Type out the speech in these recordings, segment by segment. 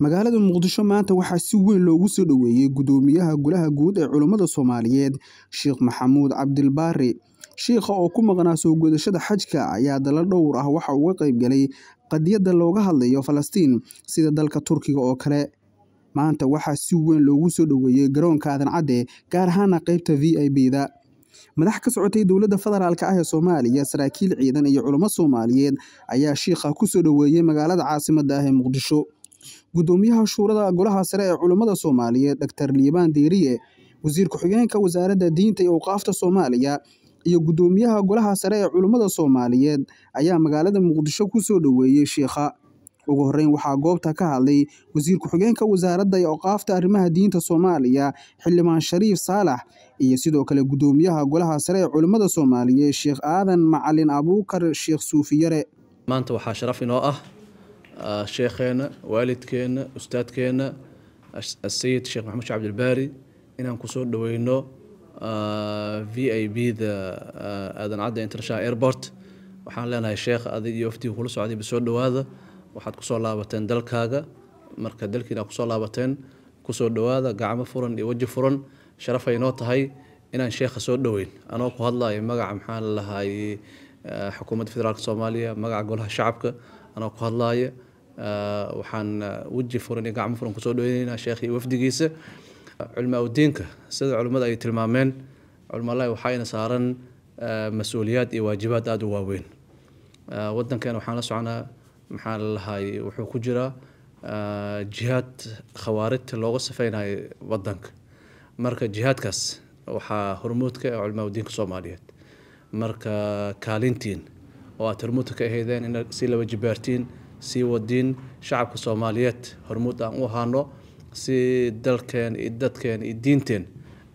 magaalada muqdisho maanta waxaa si weyn loogu soo dhoweeyey guddoomiyaha golaha guud ee culummada soomaaliyeed sheekh maxamuud cabdilbaari shiikha oo ku maqnaa soo gudashada xajka ayaa dalal dhowr ah waxa uga qaybgalay qadiyadda looga hadlayo falastiin sida dalka turkiga oo kale maanta waxaa si weyn loogu soo dhoweeyey garoonka aadan cadde gaar ahaana qaybta v i b da madax ka socotay dowladda federaalk ah ee soomaaliya saraakiil ciidan iyo culummo soomaaliyeed ayaa shiikha ku soo dhoweeyey magaalada caasimadda ah ee muqdisho gudoomiyaha shuurada golaha sare ee culummada soomaaliyeed dr liibaan diiriye wasiir ku-xigeenka wasaaradda diinta iyo awqaafta soomaaliya iyo gudoomiyaha golaha sare ee culummada soomaaliyeed ayaa magaalada muqdisho ku soo dhoweeyey sheikha ugu horreyn waxaa goobta ka hadlay wasiir ku-xigeenka wasaaradda iyo awqaafta arrimaha diinta soomaaliya xildhibaan shariif saalax iyo sidoo kale gudoomiyaha golaha sare ee culummada soomaaliyeed sheekh aadan macalin abuukar sheekh suufiyare maanta waxaa sharaf inoo ah sheekheena waalidkeena ustaadkeena asayid sheekh maxamed shee cabdilbaari inaan kusoo dhaweyno v i b da aadan cadda international airport waxaan leenahay sheekh adig iyo oftiga kula socdayba soo dhawaada waxaad kusoo laabateen dalkaaga marka dalkiina kusoo laabateen kusoo dhawaada gacmo furan iyo weji furan sharafay noo tahay inaan sheekha soo dhoweyn anoo ku hadlayo magaca maxaan lahay xukuumadda federaalk soomaaliya magaca golaha shacabka anoo ku hadlaaya waxaan uh, weji furan iyo gacmo furan kusoo dhaweyneyna sheekh iyo wafdigiisa uh, culmaa udiinka sida culimmada ay tilmaameen culimalahi waxaayna saaran uh, mas-uuliyaad iyo waajibaad aada u waaweyn wadankeena waxaan la soconaa maxaa lalahay wuxuu ku jiraa jihaad khawaarijta looga safeynayo wadanka marka jihaadkaas waxaa hormuudka ee culmaa udiinka soomaaliyeed marka kaalintiin oo aad hormuudka ka aheydeen in si laba jibaartiin sii wadiin shacabka soomaaliyeed hormuud aan u ahaano si dalkeen iyo dadkeen iyo diinteen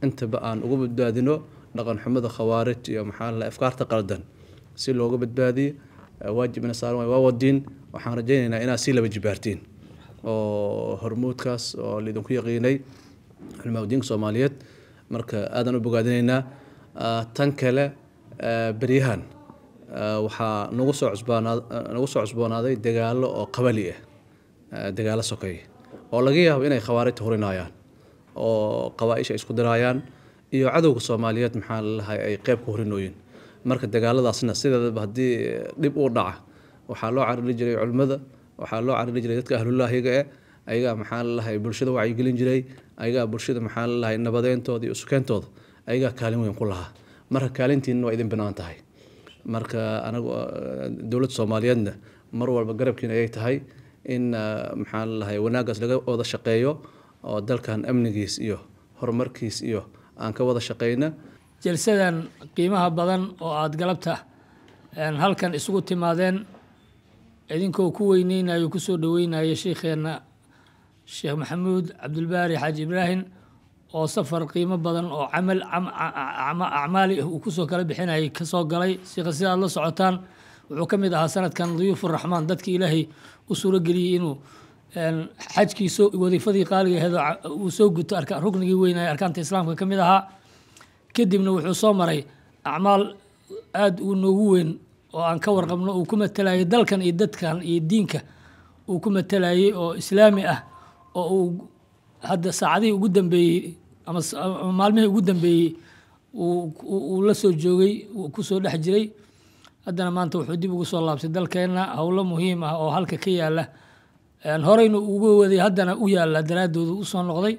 intaba aan uga badbaadino dhaqanxumada khawaarij iyo maxaa afkaarta qaldan si looga badbaadiyo eh, waajibna saaran waa wadiin waxaan rajaynaynaa inaad sii laba jibaartiin oo hormuudkaas oo lidinku yaqiinay culmaaudiinka soomaaliyeed marka aadaan u bogaadinaynaa ah, tan kale eh, beryahan Eh, waxaa nagu soo cusboonaanagu eh, soo cusboonaaday dagaalo oo qabali ah dagaallo sokeeya oo laga yaabo inay khawaarijta hurinayaan oo qabaa isku diraayaan iyo cadowga soomaaliyeed maxaa lalahay ay qeyb ku hurinooyin marka dagaaladaasna sideedaba haddii dhib uu dhaca waxaa loo carari jiray culimmada waxaa loo carari jiray dadka ahlulaahiga eh ayagaa maxaa lalahay bulshada wacyigelin jiray ayagaa bulshada maxaa lalahay nabadeyntooda iyo isukeyntooda ayagaa kaalin weyn ku lahaa marka kaalintiinna waa idin banaan tahay marka anagu ah, dowladda soomaaliyeedna mar walba garabkiina ayay tahay in ah, maxaan lahay wanaagaas laga wada shaqeeyo oo dalkan amnigiis iyo horumarkiis iyo aan ka wada shaqeyna jalsadan qiimaha badan oo aada galabta halkan isugu timaadeen idinkoo ku weyneynayo kusoo dhaweynaya sheikheena sheekh maxamuud cabdulbaari xaaji ibraahim oo safar qiimo badan oo camal acmaali ah uu kusoo kala bixinayay kasoo galay sika shiikha sidaad la socotaan wuxuu ka mid ahaa sanadkan duyuufuraxmaan dadkii ilaahay u suurageliyey inuu xajkiis wadiifadii qaaliga aheed uu soo guto rugnigii weynaya arkaanta islaamka ka mid ahaa kadibna wuxuu soo maray acmaal aada uu noogu weyn oo aan ka warqabno uu ku matalayay dalkan iyo dadkan iyo diinka uu ku matalayay oo islaami ah oo uu hadda saacadihii ugu dambeeyey ama maalmihii ugu dambeeyey uu la soo joogay kusoo dhex jiray haddana maanta wuxuu dib ugu soo laabtay dalkeenna howlo muhiim ah oo halka ka yaala horeyna uga waday haddana u yaala daraadoodu usoo noqday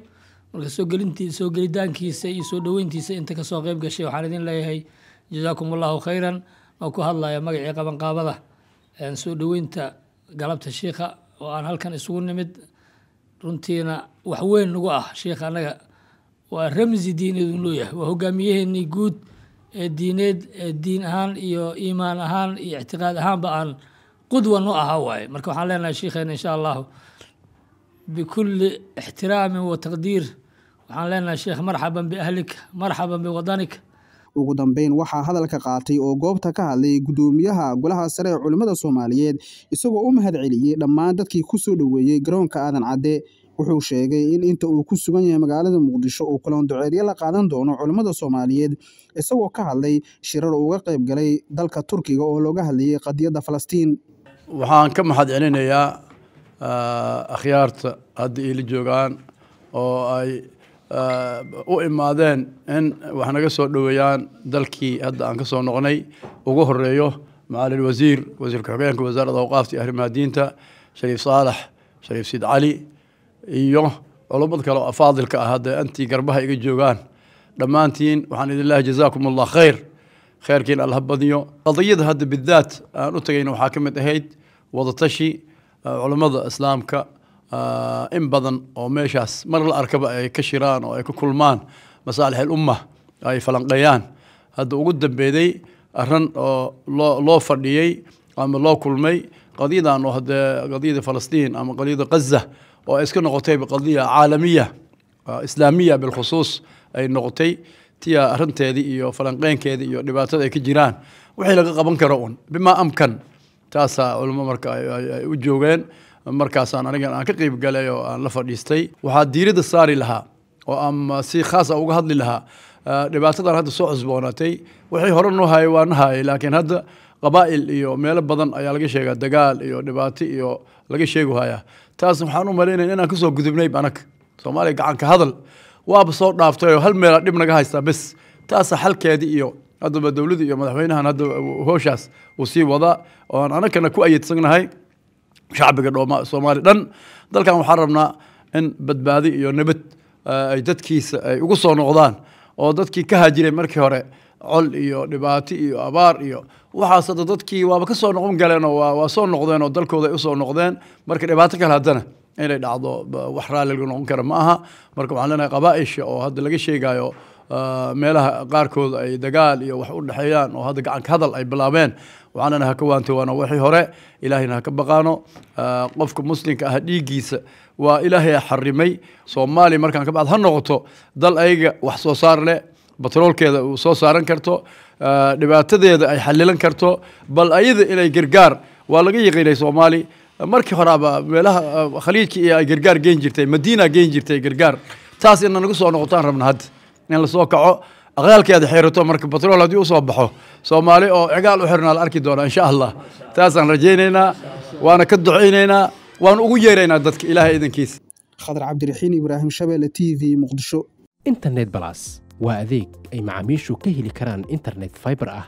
marka soogelintii soo gelitaankiisa iyo soo dhoweyntiisa inta kasoo qeyb gashay waxaan idin leeyahay jazaakum allahu khayran oo ku hadlaya magacii qabanqaabada soo dhoweynta galabta shiikha oo aan halkan isugu nimid runtiina wax weyn nagu ah sheikh annaga waa ramsi diineedu noo yahay waa hogaamiyaheenii guud ee diineed ee diin ahaan iyo iimaan ahaan iyo ictiqaad ahaanba aan qudwa noo ahaa waaye marka waxaan leenahay sheikheena insha allahu bikulli ixtiraamin wa taqdiir waxaan leenahay sheikh marxaban biahlika marxaban biwadanika ugu dambeyn waxaa hadalka qaatay oo goobta ka hadlay gudoomiyaha golaha sare ee culimmada soomaaliyeed isagoo u mahad celiyey dhammaan dadkii ku soo dhoweeyey garoonka aadan cadde wuxuu sheegay in inta uu ku sugan yahay magaalada muqdisho uu kulan duceedyo la qaadan doono culimmada soomaaliyeed isagoo ka hadlay shirar uga qayb galay dalka turkiga oo looga hadlayay qadiyadda falastiin waxaan ka mahad celinayaa ah, akhyaarta hadda iila joogaan oo ay u imaadeen in wax naga soo dhoweeyaan dalkii hadda aan ka soo noqnay ugu horeeyo macalin wasiir wasiirka xogeenka wasaaradda awqaafta iyo diinta shariif saalax shariif siid cali iyo culummad kale oo afaadilka ah hadda antii garbaha iga joogaan dhammaantiin waxaan idin leehay jazaakum allah khayr khayrkiina alla badiyo qadiyada hadda bidaat aan u tagayna waxaa ka mid ahayd wadatashi uh, culummada islaamka in badan oo meeshaas mar la arkaba ay ka shiraan oo ay ku kulmaan masaalix alumma ay falanqeeyaan hadda ugu dambeeday aran oo loo loo fadhiyey ama loo kulmay qadiyadan oo hadee qadiyada falastiin ama qadiyada qaza oo iska noqotay qadiya caalamiya ah, islaamiya bilkhusuus ay noqotay tiya arinteedii iyo falanqeynkeedii iyo dhibaatada ay ka jiraan wixii laga qaban karo un bimaa amkan taasaa culimo marka ay u joogeen markaasaan anigan aan ka qeyb galay oo aan la fadhiistay waxaa diiradda saari lahaa oo aan si khaasa ah uga hadli lahaa ah, dhibaatadan hadda soo cusboonaatay waxay hore noo hayay waa nahaayay laakiin hadda qabaa'il iyo meelo badan ayaa laga sheegaa dagaal iyo dhibaato iyo laga sheegu hayaa taas waxaan u malaynaya inaan kasoo gudubnay anag soomaaliya gacanka hadal waaba soo dhaaftayoo hal meelaa ah dhib naga haystaa bes taasa xalkeedii iyo haddaba dowladda iyo madaxweynahan hadda hooshaas uu sii wadaa oo aan anagkana ku ayadsannahay shacbiga soomaali dhan dalkan waxaan rabnaa in badbaadi iyo nabad ay dadkiisa ay ugu soo noqdaan oo dadkii ka haajiray markii hore col iyo dhibaato iyo abaar iyo waxaas hadda dadkii waaba ka soo noqon galeenoo waa soo noqdeen oo dalkooda ay usoo noqdeen marka dhibaato kale haddana inay dhacdo wax raali laga noqon kara ma aha marka waxaan leenahay qabaaisha oo hadda laga sheegayo meelaha qaarkood ay dagaal iyo wax u dhexeeyaan oo hadda gacanka hadal ay bilaabeen ha ka haka waana wixii hore ilaahayna ha ka baqaano qofka muslimka ah dhiiggiisa waa ilaahay xarimay soomaaliya markaan ka bacd ha noqoto dal ayaga wax soo saar leh batroolkeeda uu soo saaran karto dhibaatadeeda ay xalilan karto bal ayada inay gargaar waa laga yaqiinay soomaali markii horaaba meelaha khaliijka iyo ay gargaar geen jirtay madiina geen jirtay gargaar taas ina nagu soo noqotaan rabna hadda in lasoo kaco aqaalkii aad xirato marka batrool haddii u soo baxo soomaali oo cigaal u xirnaa la arki doona insha allah taasaan rajaynaynaa waana ka ducaynaynaa waan ugu yeeraynaa dadka ilaahay idankiisa khadar cabdiraxiin ibraahim shabeelle t v muqdisho internet balas waa adeeg ay macaamiishu ka heli karaan internet fiber ah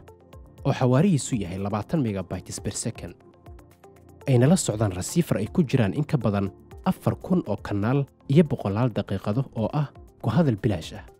oo xawaarihiisu yahay labaatan megabytes ber second ayna la socdaan rasiifar ay ku jiraan in ka badan afar kun oo kanaal iyo boqolaal daqiiqado oo ah ku hadal bilaash ah